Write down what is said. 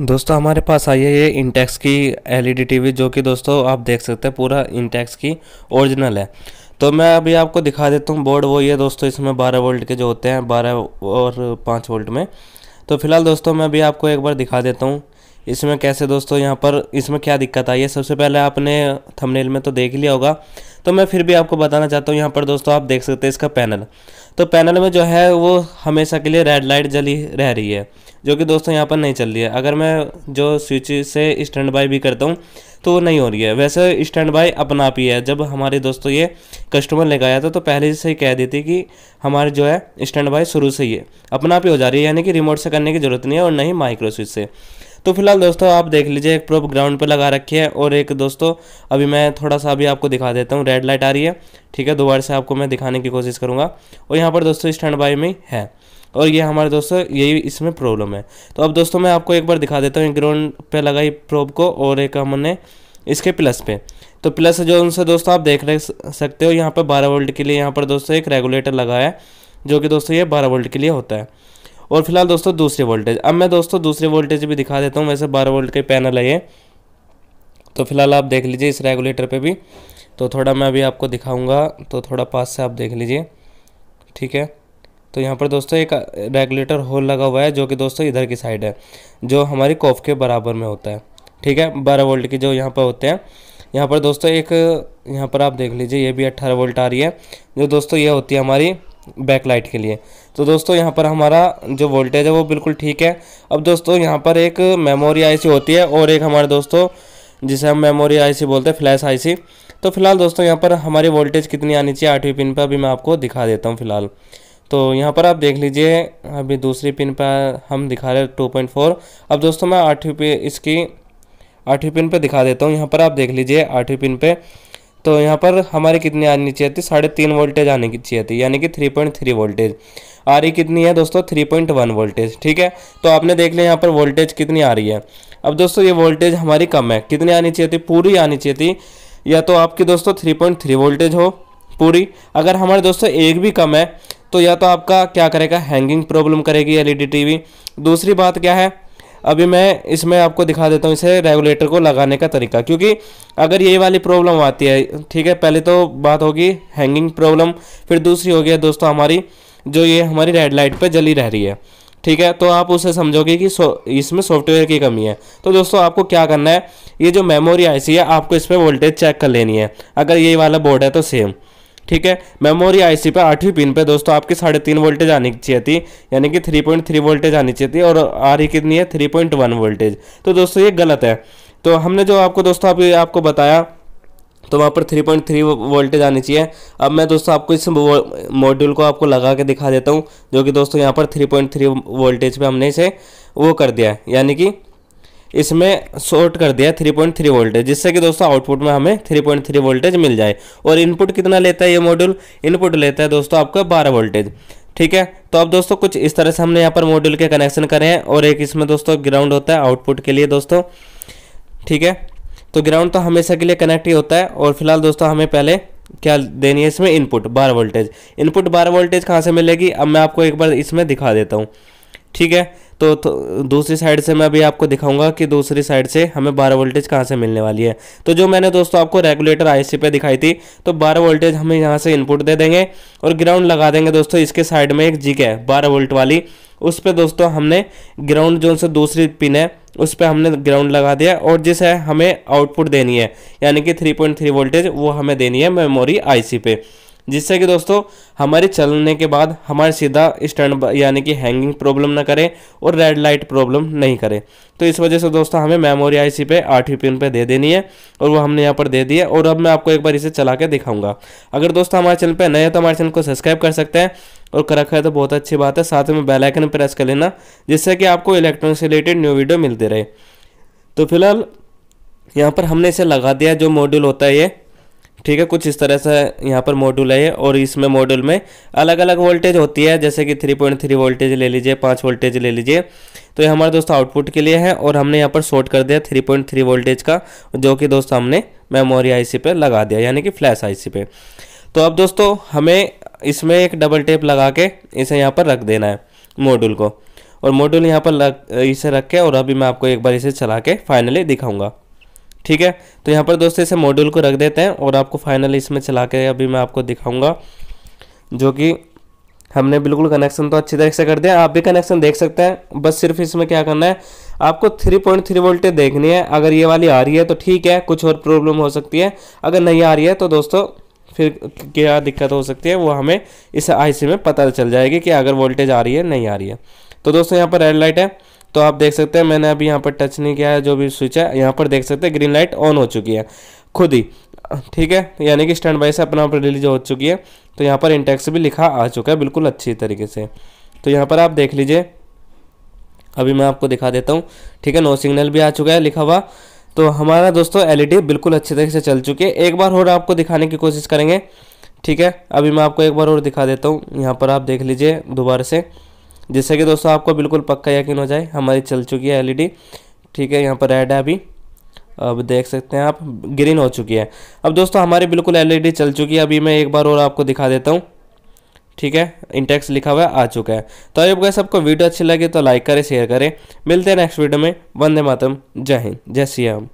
दोस्तों हमारे पास आई है ये इंटेक्स की एलईडी टीवी e जो कि दोस्तों आप देख सकते हैं पूरा इंटेक्स की ओरिजिनल है तो मैं अभी आपको दिखा देता हूँ बोर्ड वो ये दोस्तों इसमें 12 वोल्ट के जो होते हैं 12 और 5 वोल्ट में तो फिलहाल दोस्तों मैं अभी आपको एक बार दिखा देता हूँ इसमें कैसे दोस्तों यहाँ पर इसमें क्या दिक्कत आई है सबसे पहले आपने थमनेल में तो देख लिया होगा तो मैं फिर भी आपको बताना चाहता हूँ यहाँ पर दोस्तों आप देख सकते हैं इसका पैनल तो पैनल में जो है वो हमेशा के लिए रेड लाइट जली रह रही है जो कि दोस्तों यहाँ पर नहीं चल रही है अगर मैं जो स्विच से स्टैंड बाई भी करता हूँ तो वो नहीं हो रही है वैसे स्टैंड बाई अपना आप ही है जब हमारे दोस्तों ये कस्टमर लेकर आया था तो पहले से ही कह दी थी कि हमारे जो है स्टैंड बाई शुरू से ही है अपना आप ही हो जा रही है यानी कि रिमोट से करने की ज़रूरत नहीं है और नहीं माइक्रो स्विच से तो फिलहाल दोस्तों आप देख लीजिए एक प्रोप ग्राउंड पर लगा रखी है और एक दोस्तों अभी मैं थोड़ा सा अभी आपको दिखा देता हूँ रेड लाइट आ रही है ठीक है दोबारा से आपको मैं दिखाने की कोशिश करूँगा और यहाँ पर दोस्तों स्टैंड बाई में है और ये हमारे दोस्तों यही इसमें प्रॉब्लम है तो अब दोस्तों मैं आपको एक बार दिखा देता हूँ ग्राउंड पर लगाई प्रोप को और एक हमने इसके प्लस पे तो प्लस जो उनसे दोस्तों आप देख सकते हो यहाँ पर बारह वोल्ट के लिए यहाँ पर दोस्तों एक रेगुलेटर लगाया है जो कि दोस्तों ये बारह वोल्ट के लिए होता है और फिलहाल दोस्तों दूसरे वोल्टेज अब मैं दोस्तों दूसरे वोल्टेज भी दिखा देता हूँ वैसे बारह वोल्ट के पैनल है ये तो फिलहाल आप देख लीजिए इस रेगुलेटर पर भी तो थोड़ा मैं अभी आपको दिखाऊँगा तो थोड़ा पास से आप देख लीजिए ठीक है तो यहाँ पर दोस्तों एक रेगुलेटर होल लगा हुआ है जो कि दोस्तों इधर की साइड है जो हमारी कॉफ के बराबर में होता है ठीक है बारह वोल्ट की जो यहाँ पर होते हैं यहाँ पर दोस्तों एक यहाँ पर आप देख लीजिए ये भी अट्ठारह वोल्ट आ रही है जो दोस्तों ये होती है हमारी बैकलाइट के लिए तो दोस्तों यहाँ पर हमारा जो वोल्टेज है वो बिल्कुल ठीक है अब दोस्तों यहाँ पर एक मेमोरी आईसी होती है और एक हमारे दोस्तों जिसे हम मेमोरी आईसी बोलते हैं फ्लैश आईसी तो फिलहाल दोस्तों यहाँ पर हमारी वोल्टेज कितनी आनी चाहिए आठवीं पिन पर अभी मैं आपको दिखा देता हूँ फिलहाल तो यहाँ पर आप देख लीजिए अभी दूसरी पिन पर हम दिखा रहे टू पॉइंट फोर अब दोस्तों मैं आठवीं पे इसकी आठवीं पिन पर दिखा देता हूँ यहाँ पर आप देख लीजिए आठवीं पिन पर तो यहाँ पर हमारे कितनी आनी चाहिए थी साढ़े तीन वोल्टेज आने की चाहिए थी यानी कि थ्री पॉइंट थ्री वोल्टेज आ रही कितनी है दोस्तों थ्री पॉइंट वन वोल्टेज ठीक है तो आपने देख लिया यहाँ पर वोल्टेज कितनी आ रही है अब दोस्तों ये वोल्टेज हमारी कम है कितनी आनी चाहिए थी पूरी आनी चाहिए थी या तो आपकी दोस्तों थ्री पॉइंट थ्री वोल्टेज हो पूरी अगर हमारे दोस्तों एक भी कम है तो या तो आपका क्या करेगा हैंगिंग प्रॉब्लम करेगी एलईडी टीवी e दूसरी बात क्या है अभी मैं इसमें आपको दिखा देता हूँ इसे रेगुलेटर को लगाने का तरीका क्योंकि अगर ये वाली प्रॉब्लम आती है ठीक है पहले तो बात होगी हैंगिंग प्रॉब्लम फिर दूसरी होगी गया दोस्तों हमारी जो ये हमारी रेड लाइट पर जली रह रही है ठीक है तो आप उसे समझोगे कि सो, इसमें सॉफ्टवेयर की कमी है तो दोस्तों आपको क्या करना है ये जो मेमोरी आईसी है आपको इस पर वोल्टेज चेक कर लेनी है अगर ये वाला बोर्ड है तो सेम ठीक है मेमोरी आईसी पे आठवीं पिन पे दोस्तों आपकी साढ़े तीन वोल्टेज आनी चाहिए थी यानी कि थ्री पॉइंट थ्री वोल्टेज आनी चाहिए थी और आ रही e कितनी है थ्री पॉइंट वन वोल्टेज तो दोस्तों ये गलत है तो हमने जो आपको दोस्तों आप, आपको बताया तो वहाँ पर 3.3 वोल्टेज आनी चाहिए अब मैं दोस्तों आपको इस मॉड्यूल को आपको लगा के दिखा देता हूँ जो कि दोस्तों यहाँ पर 3.3 वोल्टेज पे हमने इसे वो कर दिया है यानी कि इसमें शॉर्ट कर दिया 3.3 वोल्टेज जिससे कि दोस्तों आउटपुट में हमें 3.3 वोल्टेज मिल जाए और इनपुट कितना लेता है ये मॉड्यूल इनपुट लेता है दोस्तों आपका 12 वोल्टेज ठीक है तो अब दोस्तों कुछ इस तरह से हमने यहाँ पर मॉड्यूल के कनेक्शन करे हैं और एक इसमें दोस्तों ग्राउंड होता है आउटपुट के लिए दोस्तों ठीक है तो ग्राउंड तो हमेशा के लिए कनेक्ट ही होता है और फिलहाल दोस्तों हमें पहले क्या देनी है इसमें इनपुट बारह वोल्टेज इनपुट बारह वोल्टेज कहाँ से मिलेगी अब मैं आपको एक बार इसमें दिखा देता हूँ ठीक है तो, तो दूसरी साइड से मैं अभी आपको दिखाऊंगा कि दूसरी साइड से हमें बारह वोल्टेज कहाँ से मिलने वाली है तो जो मैंने दोस्तों आपको रेगुलेटर आई पे दिखाई थी तो बारह वोल्टेज हमें यहाँ से इनपुट दे देंगे और ग्राउंड लगा देंगे दोस्तों इसके साइड में एक जिक है बारह वोल्ट वाली उस पर दोस्तों हमने ग्राउंड जो से दूसरी पिन है उस पर हमने ग्राउंड लगा दिया और जिस है हमें आउटपुट देनी है यानी कि 3.3 वोल्टेज वो हमें देनी है मेमोरी आईसी पे जिससे कि दोस्तों हमारे चलने के बाद हमारे सीधा स्टैंड यानी कि हैंगिंग प्रॉब्लम ना करे और रेड लाइट प्रॉब्लम नहीं करे तो इस वजह से दोस्तों हमें मेमोरी आईसी पे आठवीं पिन पे दे देनी है और वो हमने यहाँ पर दे दी है और अब मैं आपको एक बार इसे चला के दिखाऊंगा अगर दोस्तों हमारे चैनल पर नए हैं तो हमारे चैनल को सब्सक्राइब कर सकते हैं और कर रखा है तो बहुत अच्छी बात है साथ में बेलाइकन प्रेस कर लेना जिससे कि आपको इलेक्ट्रॉनिक्स रिलेटेड न्यू वीडियो मिलती रहे तो फिलहाल यहाँ पर हमने इसे लगा दिया जो मॉड्यूल होता है ये ठीक है कुछ इस तरह से यहाँ पर मॉड्यूल है और इसमें मॉड्यूल में अलग अलग वोल्टेज होती है जैसे कि 3.3 वोल्टेज ले लीजिए 5 वोल्टेज ले लीजिए तो ये हमारे दोस्तों आउटपुट के लिए है और हमने यहाँ पर शॉर्ट कर दिया 3.3 वोल्टेज का जो कि दोस्तों हमने मेमोरी आईसी पे लगा दिया यानी कि फ्लैश सी पे तो अब दोस्तों हमें इसमें एक डबल टेप लगा के इसे यहाँ पर रख देना है मॉड्यूल को और मॉड्यूल यहाँ पर लग इसे रख के और अभी मैं आपको एक बार इसे चला के फाइनली दिखाऊँगा ठीक है तो यहाँ पर दोस्तों इसे मॉड्यूल को रख देते हैं और आपको फाइनल इसमें चला के अभी मैं आपको दिखाऊंगा जो कि हमने बिल्कुल कनेक्शन तो अच्छी तरह से कर दिया आप भी कनेक्शन देख सकते हैं बस सिर्फ इसमें क्या करना है आपको 3.3 पॉइंट वोल्टेज देखनी है अगर ये वाली आ रही है तो ठीक है कुछ और प्रॉब्लम हो सकती है अगर नहीं आ रही है तो दोस्तों फिर क्या दिक्कत हो सकती है वो हमें इस आई में पता चल जाएगी कि अगर वोल्टेज आ रही है नहीं आ रही है तो दोस्तों यहाँ पर रेड लाइट है तो आप देख सकते हैं मैंने अभी यहाँ पर टच नहीं किया है जो भी स्विच है यहाँ पर देख सकते हैं ग्रीन लाइट ऑन हो चुकी है खुद ही ठीक है यानी कि स्टैंड बाई से अपना आप रिलीज हो चुकी है तो यहाँ पर इंटेक्स भी लिखा आ चुका है बिल्कुल अच्छी तरीके से तो यहाँ पर आप देख लीजिए अभी मैं आपको दिखा देता हूँ ठीक है नो सिग्नल भी आ चुका है लिखा हुआ तो हमारा दोस्तों एलईडी e बिल्कुल अच्छे तरीके से चल चुकी है एक बार और आपको दिखाने की कोशिश करेंगे ठीक है अभी मैं आपको एक बार और दिखा देता हूँ यहाँ पर आप देख लीजिए दोबारा से जिससे कि दोस्तों आपको बिल्कुल पक्का यकीन हो जाए हमारी चल चुकी है एलईडी e ठीक है यहाँ पर रेड है अभी अब देख सकते हैं आप ग्रीन हो चुकी है अब दोस्तों हमारी बिल्कुल एलईडी e चल चुकी है अभी मैं एक बार और आपको दिखा देता हूँ ठीक है इंटेक्स लिखा हुआ आ चुका है तो अब गए सबको वीडियो अच्छी लगे तो लाइक करें शेयर करें मिलते हैं नेक्स्ट वीडियो में वंदे मातम जय हिंद जय सियाम